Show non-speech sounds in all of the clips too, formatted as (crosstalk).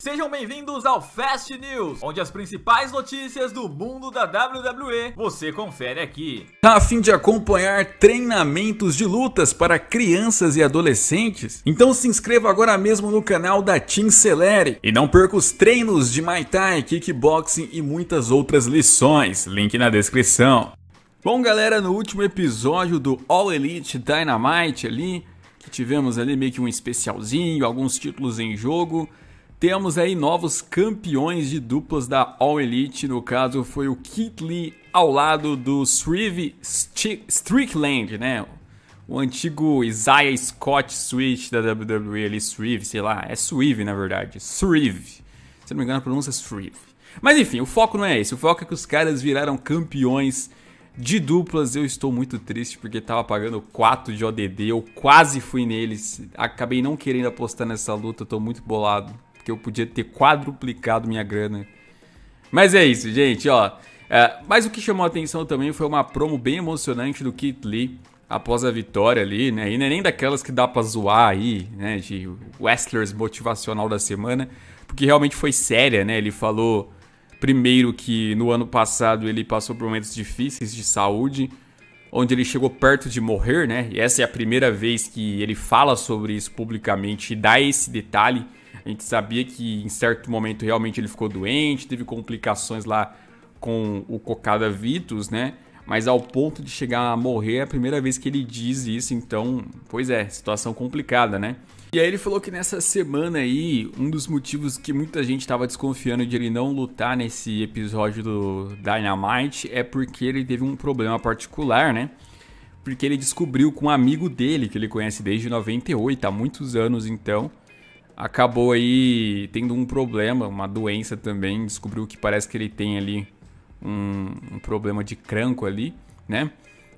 Sejam bem-vindos ao Fast News, onde as principais notícias do mundo da WWE você confere aqui. Tá a fim de acompanhar treinamentos de lutas para crianças e adolescentes? Então se inscreva agora mesmo no canal da Team Celere e não perca os treinos de Muay Thai, Kickboxing e muitas outras lições, link na descrição. Bom galera, no último episódio do All Elite Dynamite ali, que tivemos ali meio que um especialzinho, alguns títulos em jogo... Temos aí novos campeões de duplas da All Elite, no caso foi o Keith Lee ao lado do Shreve Strickland, né? O antigo Isaiah Scott Switch da WWE ali, Shreve, sei lá, é Shreve na verdade, Shreve. Se não me engano a pronúncia é Shreve. Mas enfim, o foco não é esse, o foco é que os caras viraram campeões de duplas. Eu estou muito triste porque estava pagando 4 de ODD, eu quase fui neles, acabei não querendo apostar nessa luta, estou muito bolado eu podia ter quadruplicado minha grana. Mas é isso, gente, ó. É, mas o que chamou a atenção também foi uma promo bem emocionante do Kit Lee após a vitória ali, né? E não é nem daquelas que dá pra zoar aí, né? De wrestlers motivacional da semana, porque realmente foi séria, né? Ele falou primeiro que no ano passado ele passou por momentos difíceis de saúde, onde ele chegou perto de morrer, né? E essa é a primeira vez que ele fala sobre isso publicamente e dá esse detalhe a gente sabia que em certo momento realmente ele ficou doente, teve complicações lá com o Cocada Vitus, né? Mas ao ponto de chegar a morrer é a primeira vez que ele diz isso, então, pois é, situação complicada, né? E aí ele falou que nessa semana aí, um dos motivos que muita gente estava desconfiando de ele não lutar nesse episódio do Dynamite é porque ele teve um problema particular, né? Porque ele descobriu com um amigo dele, que ele conhece desde 98, há muitos anos então, acabou aí tendo um problema, uma doença também. Descobriu que parece que ele tem ali um, um problema de cranco ali, né?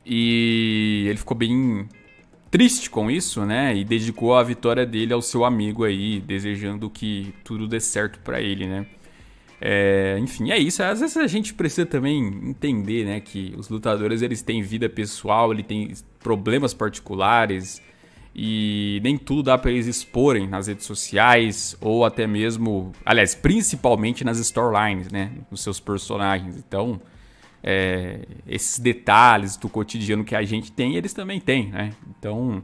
E ele ficou bem triste com isso, né? E dedicou a vitória dele ao seu amigo aí, desejando que tudo dê certo para ele, né? É, enfim, é isso. Às vezes a gente precisa também entender, né, que os lutadores eles têm vida pessoal, ele tem problemas particulares, e nem tudo dá para eles exporem nas redes sociais ou até mesmo, aliás, principalmente nas storylines, né, nos seus personagens. Então, é, esses detalhes do cotidiano que a gente tem, eles também têm, né? Então,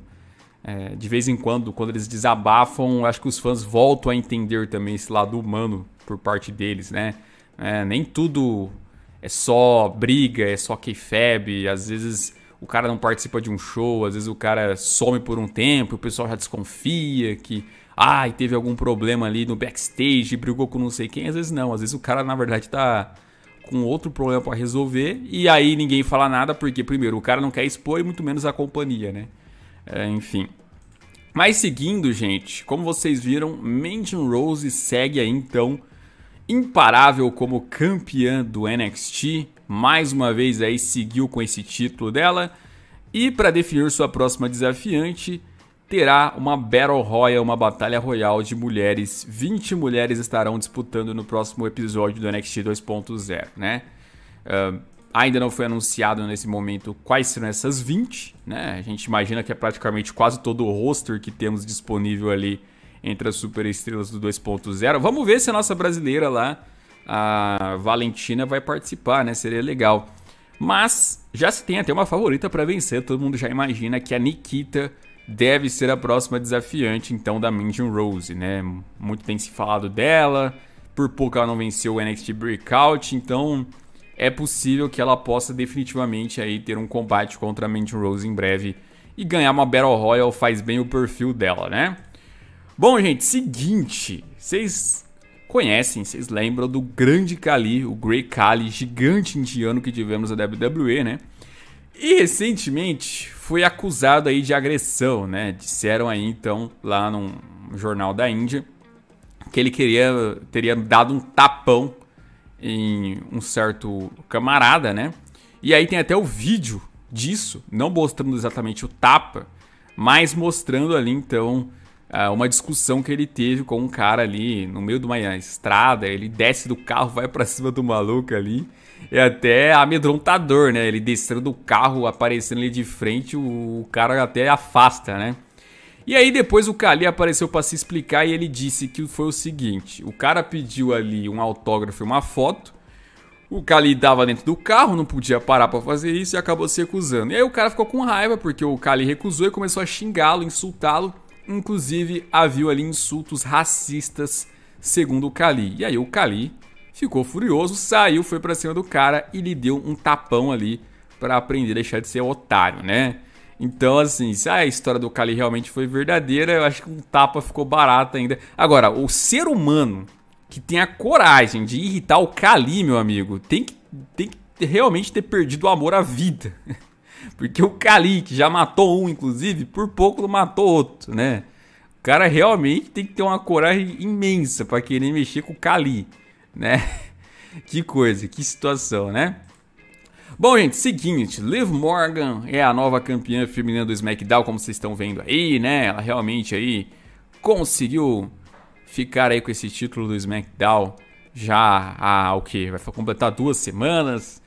é, de vez em quando, quando eles desabafam, acho que os fãs voltam a entender também esse lado humano por parte deles, né? É, nem tudo é só briga, é só kayfabe, às vezes o cara não participa de um show, às vezes o cara some por um tempo, o pessoal já desconfia que, ai, ah, teve algum problema ali no backstage, brigou com não sei quem, às vezes não, às vezes o cara na verdade tá com outro problema para resolver e aí ninguém fala nada porque primeiro o cara não quer expor e muito menos a companhia, né? É, enfim. Mas seguindo, gente, como vocês viram, Mandy Rose segue aí então imparável como campeã do NXT mais uma vez aí seguiu com esse título dela. E para definir sua próxima desafiante, terá uma Battle Royale, uma batalha royal de mulheres. 20 mulheres estarão disputando no próximo episódio do NXT 2.0, né? Uh, ainda não foi anunciado nesse momento quais serão essas 20, né? A gente imagina que é praticamente quase todo o roster que temos disponível ali entre as superestrelas do 2.0. Vamos ver se a nossa brasileira lá a Valentina vai participar, né? Seria legal. Mas já se tem até uma favorita para vencer, todo mundo já imagina que a Nikita deve ser a próxima desafiante então da Minjin Rose, né? Muito tem se falado dela, por pouco ela não venceu o NXT Breakout, então é possível que ela possa definitivamente aí ter um combate contra a Minjin Rose em breve e ganhar uma Battle Royale faz bem o perfil dela, né? Bom, gente, seguinte, vocês conhecem, vocês lembram do grande Kali, o Grey Kali, gigante indiano que tivemos na WWE, né? E recentemente foi acusado aí de agressão, né? Disseram aí então lá num jornal da Índia que ele queria teria dado um tapão em um certo camarada, né? E aí tem até o vídeo disso, não mostrando exatamente o tapa, mas mostrando ali então ah, uma discussão que ele teve com um cara ali no meio de uma estrada. Ele desce do carro, vai para cima do maluco ali. É até amedrontador, né? Ele descendo do carro, aparecendo ali de frente, o cara até afasta, né? E aí depois o Kali apareceu para se explicar e ele disse que foi o seguinte: o cara pediu ali um autógrafo e uma foto. O Kali dava dentro do carro, não podia parar para fazer isso e acabou se recusando. E aí o cara ficou com raiva porque o Kali recusou e começou a xingá-lo, insultá-lo. Inclusive, havia ali insultos racistas, segundo o Kali. E aí o Kali ficou furioso, saiu, foi para cima do cara e lhe deu um tapão ali para aprender a deixar de ser otário, né? Então, assim, se a história do Kali realmente foi verdadeira, eu acho que um tapa ficou barato ainda. Agora, o ser humano que tem a coragem de irritar o Kali, meu amigo, tem que, tem que realmente ter perdido o amor à vida. Porque o Kali, que já matou um, inclusive, por pouco não matou outro, né? O cara realmente tem que ter uma coragem imensa para querer mexer com o Kali, né? (laughs) Que coisa, que situação, né? Bom, gente, seguinte, Liv Morgan é a nova campeã feminina do SmackDown, como vocês estão vendo aí, né? Ela realmente aí conseguiu ficar aí com esse título do SmackDown já há o que? Vai completar duas semanas.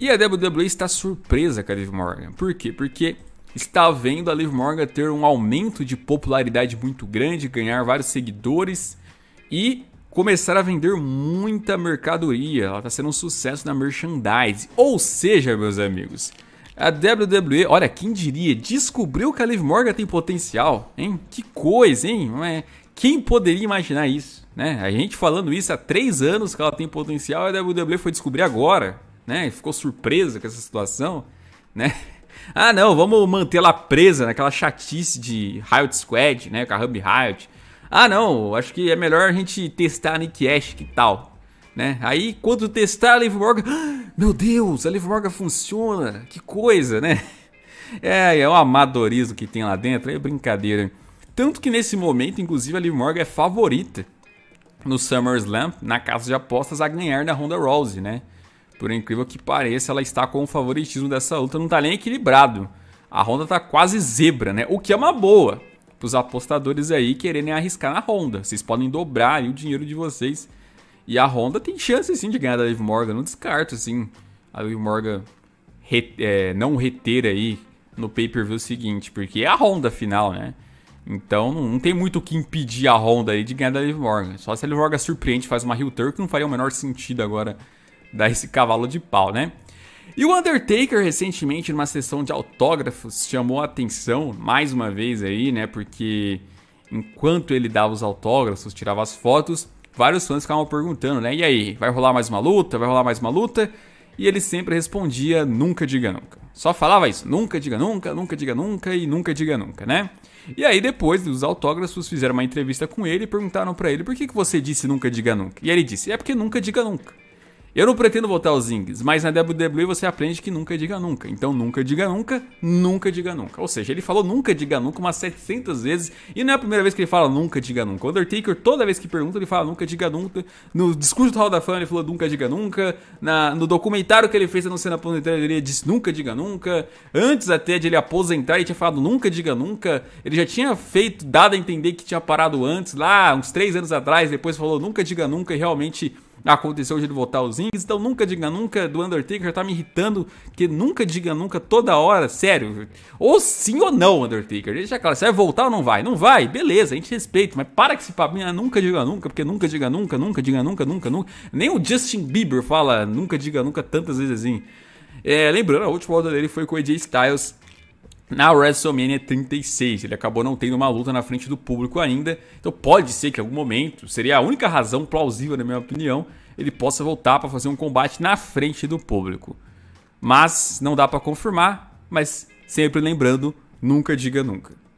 E a WWE está surpresa com a Liv Morgan. Por quê? Porque está vendo a Liv Morgan ter um aumento de popularidade muito grande, ganhar vários seguidores e começar a vender muita mercadoria. Ela está sendo um sucesso na merchandise. Ou seja, meus amigos, a WWE, olha, quem diria, descobriu que a Liv Morgan tem potencial, hein? Que coisa, hein? É? Quem poderia imaginar isso, né? A gente falando isso há três anos que ela tem potencial e a WWE foi descobrir agora né? Ficou surpresa com essa situação, né? (laughs) Ah, não, vamos mantê-la presa naquela chatice de Riot Squad, né? Com a Hub Riot. Ah, não, acho que é melhor a gente testar a Nick Ash que tal, né? Aí, quando testar a Liv Morgan... (gasps) meu Deus, a Liv Morgan funciona, que coisa, né? (laughs) É, é o amadorismo que tem lá dentro, é brincadeira. Tanto que nesse momento, inclusive, a Liv Morgan é favorita no SummerSlam, na casa de apostas, a ganhar da Ronda Rousey, né? Por incrível que pareça, ela está com o favoritismo dessa luta, não está nem equilibrado. A Honda está quase zebra, né? O que é uma boa para os apostadores aí quererem arriscar na Honda. Vocês podem dobrar o dinheiro de vocês. E a Honda tem chance sim de ganhar da Liv Morgan, não descarto assim. A Liv Morgan re é, não reter aí no pay-per-view seguinte, porque é a Honda final, né? Então não, não tem muito o que impedir a Honda aí de ganhar da Liv Morgan. Só se a Liv Morgan surpreende, faz uma heel turn que não faria o menor sentido agora dar esse cavalo de pau, né? E o Undertaker recentemente numa sessão de autógrafos chamou a atenção mais uma vez aí, né? Porque enquanto ele dava os autógrafos, tirava as fotos, vários fãs ficavam perguntando, né? E aí, vai rolar mais uma luta? Vai rolar mais uma luta? E ele sempre respondia: nunca diga nunca. Só falava isso: nunca diga nunca, nunca diga nunca e nunca diga nunca, né? E aí, depois dos autógrafos, fizeram uma entrevista com ele e perguntaram para ele: por que, que você disse nunca diga nunca? E ele disse: é porque nunca diga nunca. Eu não pretendo voltar aos Zings, mas na WWE você aprende que nunca diga nunca. Então nunca diga nunca, nunca diga nunca. Ou seja, ele falou nunca diga nunca umas 700 vezes e não é a primeira vez que ele fala nunca diga nunca. O Undertaker, toda vez que pergunta, ele fala nunca diga nunca. No discurso do Hall da Fama ele falou nunca diga nunca. Na, no documentário que ele fez anunciando a planetária ele disse nunca diga nunca. Antes até de ele aposentar ele tinha falado nunca diga nunca. Ele já tinha feito, dado a entender que tinha parado antes, lá uns 3 anos atrás. Depois falou nunca diga nunca e realmente aconteceu de ele voltar aos rings. Então nunca diga nunca do Undertaker, tá me irritando que nunca diga nunca toda hora, sério. Ou sim ou não, Undertaker. Deixa claro, você vai voltar ou não vai? Não vai, beleza, a gente respeita, mas para que se papinha nunca diga nunca, porque nunca diga nunca, nunca diga nunca, nunca, nunca. Nem o Justin Bieber fala nunca diga nunca tantas vezes assim. É, lembrando, a última volta dele foi com o AJ Styles na WrestleMania 36. Ele acabou não tendo uma luta na frente do público ainda, então pode ser que em algum momento, seria a única razão plausível, na minha opinião, ele possa voltar para fazer um combate na frente do público. Mas não dá para confirmar, mas sempre lembrando, nunca diga nunca.